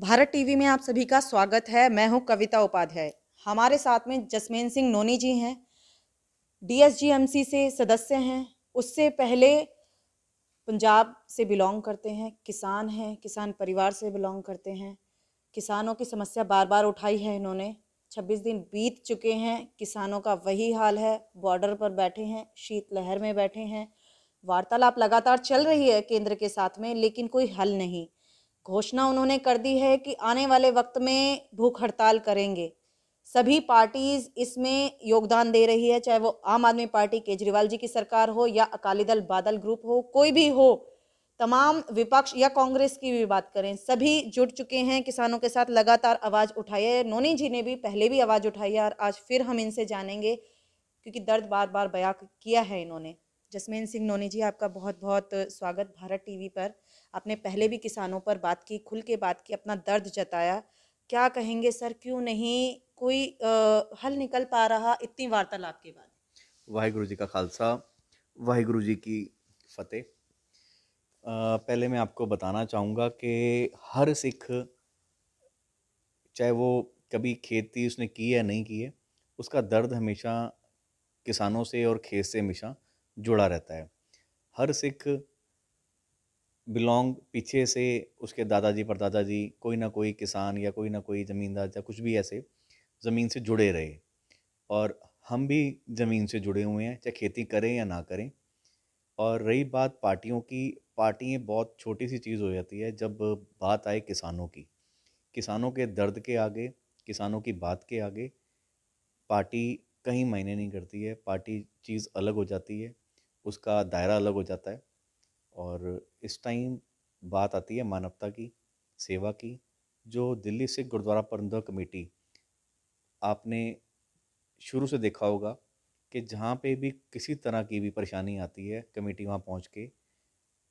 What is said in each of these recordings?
Bharat TV में आप सभी का स्वागत है मैं हूं कविता उपाध्याय हमारे साथ में जसमेन सिंह नोनी जी हैं डीएसजीएमसी से सदस्य हैं उससे पहले पंजाब से बिलोंग करते हैं किसान हैं किसान परिवार से बिलोंग करते हैं किसानों की समस्या बार बार उठाई है इन्होंने 26 दिन बीत चुके हैं किसानों का वही हाल है बॉर्डर पर बैठे हैं शीतलहर में बैठे हैं वार्तालाप लगातार चल रही है केंद्र के साथ में लेकिन कोई हल नहीं घोषणा उन्होंने कर दी है कि आने वाले वक्त में भूख हड़ताल करेंगे सभी पार्टीज इसमें योगदान दे रही है चाहे वो आम आदमी पार्टी केजरीवाल जी की सरकार हो या अकाली दल बादल ग्रुप हो कोई भी हो तमाम विपक्ष या कांग्रेस की भी बात करें सभी जुट चुके हैं किसानों के साथ लगातार आवाज़ उठाई है नोनी जी ने भी पहले भी आवाज़ उठाई है और आज फिर हम इनसे जानेंगे क्योंकि दर्द बार बार बया किया है इन्होंने जसमेन सिंह नोनी जी आपका बहुत बहुत स्वागत भारत टीवी पर आपने पहले भी किसानों पर बात की खुल के बात की अपना दर्द जताया क्या कहेंगे सर क्यों नहीं कोई आ, हल निकल पा रहा इतनी वार्तालाप के बाद वाहिगुरु जी का खालसा वाहिगुरु जी की फतेह पहले मैं आपको बताना चाहूँगा कि हर सिख चाहे वो कभी खेती उसने की है नहीं की है उसका दर्द हमेशा किसानों से और खेत से हमेशा जुड़ा रहता है हर सिख बिलोंग पीछे से उसके दादाजी पर दादाजी कोई ना कोई किसान या कोई ना कोई ज़मींदार या कुछ भी ऐसे ज़मीन से जुड़े रहे और हम भी ज़मीन से जुड़े हुए हैं चाहे खेती करें या ना करें और रही बात पार्टियों की पार्टियाँ बहुत छोटी सी चीज़ हो जाती है जब बात आए किसानों की किसानों के दर्द के आगे किसानों की बात के आगे पार्टी कहीं मायने नहीं करती है पार्टी चीज़ अलग हो जाती है उसका दायरा अलग हो जाता है और इस टाइम बात आती है मानवता की सेवा की जो दिल्ली सिख गुरुद्वारा प्रबंधक कमेटी आपने शुरू से देखा होगा कि जहाँ पे भी किसी तरह की भी परेशानी आती है कमेटी वहाँ पहुँच के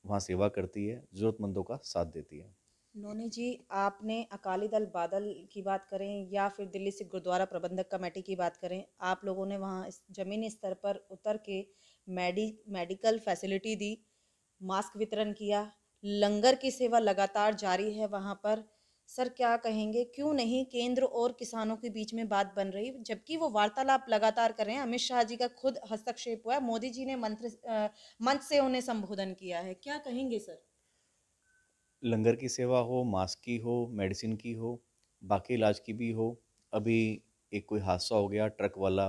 वहाँ सेवा करती है ज़रूरतमंदों का साथ देती है नोनी जी आपने अकाली दल बादल की बात करें या फिर दिल्ली सिख गुरुद्वारा प्रबंधक कमेटी की बात करें आप लोगों ने वहाँ ज़मीनी स्तर पर उतर के मेडी मेडिकल फैसिलिटी दी मास्क वितरण किया लंगर की सेवा लगातार जारी है वहाँ पर सर क्या कहेंगे क्यों नहीं केंद्र और किसानों के बीच में बात बन रही जबकि वो वार्तालाप लगातार कर रहे हैं अमित शाह जी का खुद हस्तक्षेप हुआ है मोदी जी ने मंत्र मंच से उन्हें संबोधन किया है क्या कहेंगे सर लंगर की सेवा हो मास्क की हो मेडिसिन की हो बाकी इलाज की भी हो अभी एक कोई हादसा हो गया ट्रक वाला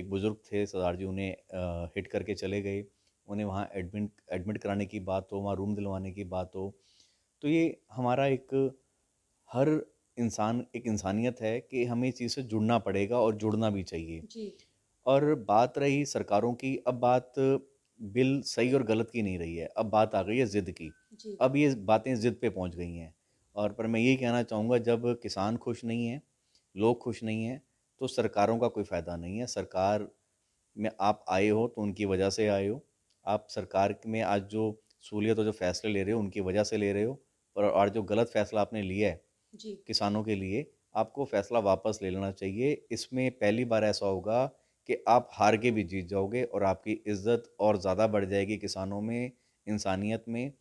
एक बुज़ुर्ग थे सरदार जी उन्हें हिट करके चले गए उन्हें वहाँ एडमिट एडमिट कराने की बात हो वहाँ रूम दिलवाने की बात हो तो ये हमारा एक हर इंसान एक इंसानियत है कि हमें इस चीज़ से जुड़ना पड़ेगा और जुड़ना भी चाहिए जी। और बात रही सरकारों की अब बात बिल सही और गलत की नहीं रही है अब बात आ गई है ज़िद की अब ये बातें ज़िद पे पहुंच गई हैं और पर मैं यही कहना चाहूँगा जब किसान खुश नहीं है लोग खुश नहीं हैं तो सरकारों का कोई फ़ायदा नहीं है सरकार में आप आए हो तो उनकी वजह से आए हो आप सरकार में आज जो सहूलियत और जो फैसले ले रहे हो उनकी वजह से ले रहे हो और और जो गलत फैसला आपने लिया है जी। किसानों के लिए आपको फैसला वापस ले लेना चाहिए इसमें पहली बार ऐसा होगा कि आप हार के भी जीत जाओगे और आपकी इज्जत और ज़्यादा बढ़ जाएगी किसानों में इंसानियत में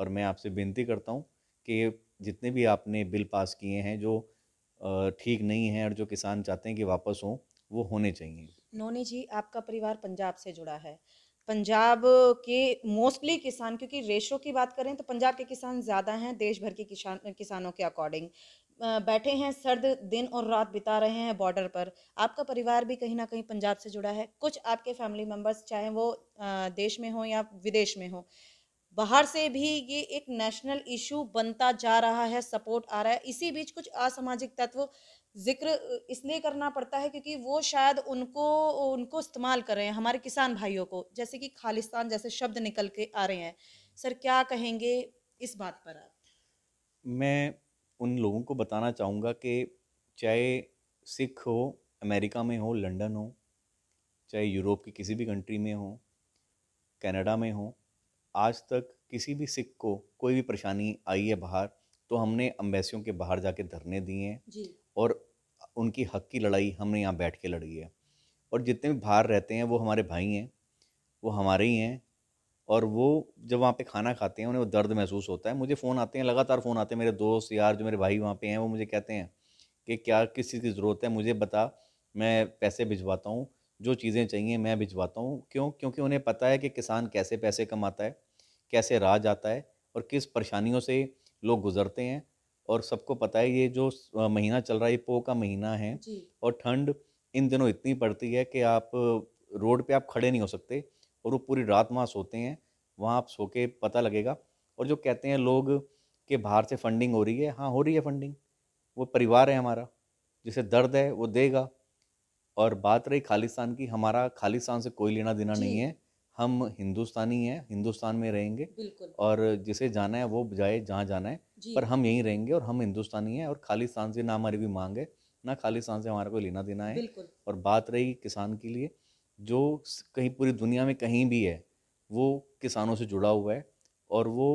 और मैं आपसे विनती करता हूँ कि जितने भी आपने बिल पास किए हैं जो ठीक नहीं है और जो किसान चाहते हैं कि वापस हों वो होने चाहिए नोनी जी आपका परिवार पंजाब से जुड़ा है पंजाब के मोस्टली किसान क्योंकि रेशो की बात करें तो पंजाब के किसान ज़्यादा हैं देश भर के किसान किसानों के अकॉर्डिंग बैठे हैं सर्द दिन और रात बिता रहे हैं बॉर्डर पर आपका परिवार भी कहीं ना कहीं पंजाब से जुड़ा है कुछ आपके फैमिली मेम्बर्स चाहे वो देश में हो या विदेश में हो बाहर से भी ये एक नेशनल इशू बनता जा रहा है सपोर्ट आ रहा है इसी बीच कुछ असामाजिक तत्व जिक्र इसलिए करना पड़ता है क्योंकि वो शायद उनको उनको इस्तेमाल कर रहे हैं हमारे किसान भाइयों को जैसे कि खालिस्तान जैसे शब्द निकल के आ रहे हैं सर क्या कहेंगे इस बात पर आप मैं उन लोगों को बताना चाहूँगा कि चाहे सिख हो अमेरिका में हो लंदन हो चाहे यूरोप की किसी भी कंट्री में हो कनाडा में हो आज तक किसी भी सिख को कोई भी परेशानी आई है बाहर तो हमने अम्बेसियों के बाहर जाके धरने दिए हैं और उनकी हक की लड़ाई हमने यहाँ बैठ के लड़ी है और जितने भी बाहर रहते हैं वो हमारे भाई हैं वो हमारे ही हैं और वो जब वहाँ पे खाना खाते हैं उन्हें वो दर्द महसूस होता है मुझे फ़ोन आते हैं लगातार फ़ोन आते हैं मेरे दोस्त यार जो मेरे भाई वहाँ पे हैं वो मुझे कहते हैं कि क्या किस चीज़ की ज़रूरत है मुझे बता मैं पैसे भिजवाता हूँ जो चीज़ें चाहिए मैं भिजवाता हूँ क्यों क्योंकि उन्हें पता है कि किसान कैसे पैसे कमाता है कैसे राज आता है और किस परेशानियों से लोग गुजरते हैं और सबको पता है ये जो महीना चल रहा है ये पो का महीना है और ठंड इन दिनों इतनी पड़ती है कि आप रोड पे आप खड़े नहीं हो सकते और वो पूरी रात वहाँ सोते हैं वहाँ आप सो के पता लगेगा और जो कहते हैं लोग कि बाहर से फंडिंग हो रही है हाँ हो रही है फंडिंग वो परिवार है हमारा जिसे दर्द है वो देगा और बात रही खालिस्तान की हमारा खालिस्तान से कोई लेना देना नहीं है हम हिंदुस्तानी हैं हिंदुस्तान में रहेंगे और जिसे जाना है वो जाए जहाँ जाना है पर हम यहीं रहेंगे और हम हिंदुस्तानी हैं और खालिस्तान से ना हमारी भी मांग है ना खालिस्तान से हमारा कोई लेना देना है और बात रही किसान के लिए जो कहीं पूरी दुनिया में कहीं भी है वो किसानों से जुड़ा हुआ है और वो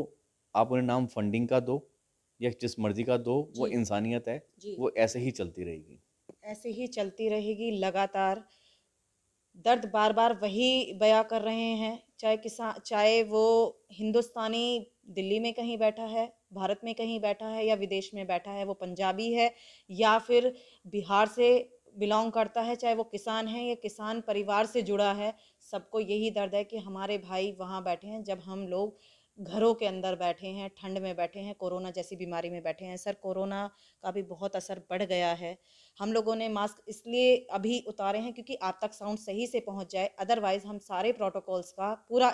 आप उन्हें नाम फंडिंग का दो या जिस मर्जी का दो वो इंसानियत है वो ऐसे ही चलती रहेगी ऐसे ही चलती रहेगी लगातार दर्द बार बार वही बयां कर रहे हैं चाहे किसान चाहे वो हिंदुस्तानी दिल्ली में कहीं बैठा है भारत में कहीं बैठा है या विदेश में बैठा है वो पंजाबी है या फिर बिहार से बिलोंग करता है चाहे वो किसान है या किसान परिवार से जुड़ा है सबको यही दर्द है कि हमारे भाई वहाँ बैठे हैं जब हम लोग घरों के अंदर बैठे हैं ठंड में बैठे हैं कोरोना जैसी बीमारी में बैठे हैं सर कोरोना का भी बहुत असर बढ़ गया है हम लोगों ने मास्क इसलिए अभी उतारे हैं क्योंकि आप तक साउंड सही से पहुंच जाए अदरवाइज़ हम सारे प्रोटोकॉल्स का पूरा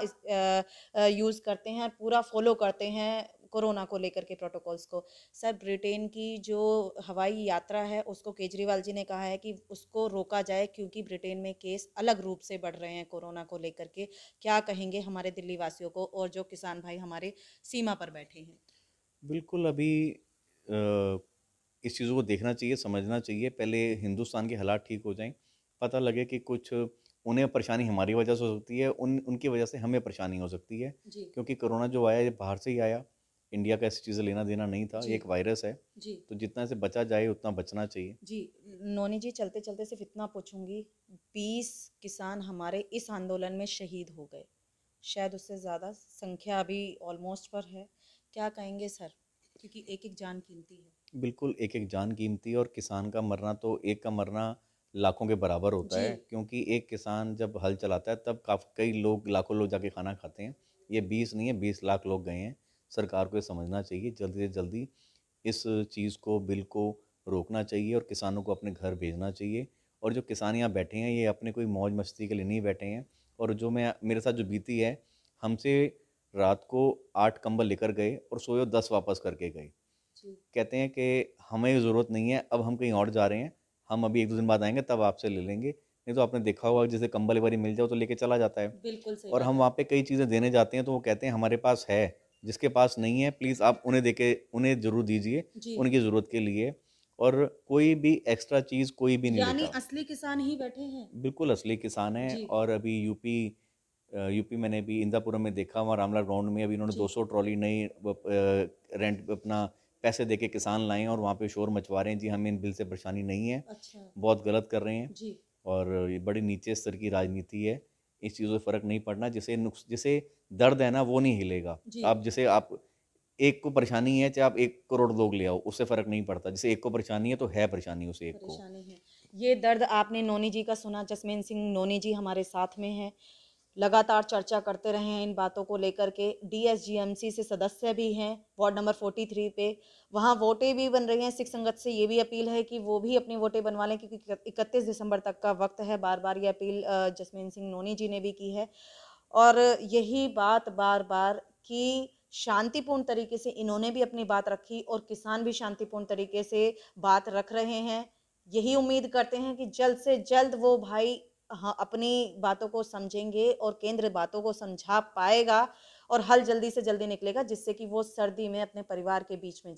यूज़ करते हैं पूरा फॉलो करते हैं कोरोना को लेकर के प्रोटोकॉल्स को सर ब्रिटेन की जो हवाई यात्रा है उसको केजरीवाल जी ने कहा है कि उसको रोका जाए क्योंकि ब्रिटेन में केस अलग रूप से बढ़ रहे हैं कोरोना को लेकर के क्या कहेंगे हमारे दिल्ली वासियों को और जो किसान भाई हमारे सीमा पर बैठे हैं बिल्कुल अभी इस चीज़ों को देखना चाहिए समझना चाहिए पहले हिंदुस्तान के हालात ठीक हो जाएं पता लगे कि कुछ उन्हें परेशानी हमारी वजह से हो सकती है उन उनकी वजह से हमें परेशानी हो सकती है क्योंकि कोरोना जो आया ये बाहर से ही आया इंडिया का ऐसी चीज़ें लेना देना नहीं था एक वायरस है जी तो जितना इसे बचा जाए उतना बचना चाहिए जी नोनी जी चलते चलते सिर्फ इतना पूछूंगी बीस किसान हमारे इस आंदोलन में शहीद हो गए शायद उससे ज़्यादा संख्या अभी ऑलमोस्ट पर है क्या कहेंगे सर क्योंकि एक एक जान कीमती है बिल्कुल एक एक जान कीमती और किसान का मरना तो एक का मरना लाखों के बराबर होता है क्योंकि एक किसान जब हल चलाता है तब काफ़ी कई लोग लाखों लोग जाके खाना खाते हैं ये बीस नहीं है बीस लाख लोग गए हैं सरकार को ये समझना चाहिए जल्दी से जल्दी इस चीज़ को बिल को रोकना चाहिए और किसानों को अपने घर भेजना चाहिए और जो किसान यहाँ बैठे हैं ये अपने कोई मौज मस्ती के लिए नहीं बैठे हैं और जो मैं मेरे साथ जो बीती है हमसे रात को आठ कंबल लेकर गए और सोए दस वापस करके गए कहते हैं कि हमें ज़रूरत नहीं है अब हम कहीं और जा रहे हैं हम अभी एक दो दिन बाद आएंगे तब आपसे ले लेंगे नहीं तो आपने देखा होगा जैसे कंबल एक बार मिल जाओ तो लेके चला जाता है बिल्कुल सही और हम वहाँ पे कई चीज़ें देने जाते हैं तो वो कहते हैं हमारे पास है जिसके पास नहीं है प्लीज़ आप उन्हें देके उन्हें जरूर दीजिए उनकी ज़रूरत के लिए और कोई भी एक्स्ट्रा चीज़ कोई भी नहीं यानी असली किसान ही बैठे हैं बिल्कुल असली किसान हैं और अभी यूपी यूपी मैंने भी इंदापुरम में देखा वहाँ रामला ग्राउंड में अभी इन्होंने 200 ट्रॉली नई रेंट अपना पैसे देके किसान लाए और वहाँ पे शोर मचवा रहे हैं जी हमें इन बिल से परेशानी नहीं है अच्छा। बहुत गलत कर रहे हैं और ये बड़ी नीचे स्तर की राजनीति है इस चीज़ों से फ़र्क नहीं पड़ना जिसे नुकस जिसे दर्द है ना वो नहीं हिलेगा आप जैसे आप एक को परेशानी है चाहे आप एक करोड़ लोग ले आओ उससे फ़र्क नहीं पड़ता जैसे एक को परेशानी है तो है परेशानी उसे एक को ये दर्द आपने नोनी जी का सुना जसमेन सिंह नोनी जी हमारे साथ में हैं लगातार चर्चा करते रहे हैं इन बातों को लेकर के डीएसजीएमसी से सदस्य भी हैं वार्ड नंबर 43 पे वहाँ वोटें भी बन रही हैं सिख संगत से ये भी अपील है कि वो भी अपनी वोटें बनवा लें क्योंकि इकतीस दिसंबर तक का वक्त है बार बार ये अपील जसमीन सिंह नोनी जी ने भी की है और यही बात बार बार कि शांतिपूर्ण तरीके से इन्होंने भी अपनी बात रखी और किसान भी शांतिपूर्ण तरीके से बात रख रहे हैं यही उम्मीद करते हैं कि जल्द से जल्द वो भाई हाँ, अपनी बातों को समझेंगे और केंद्र बातों को समझा पाएगा और हल जल्दी से जल्दी निकलेगा जिससे कि वो सर्दी में अपने परिवार के बीच में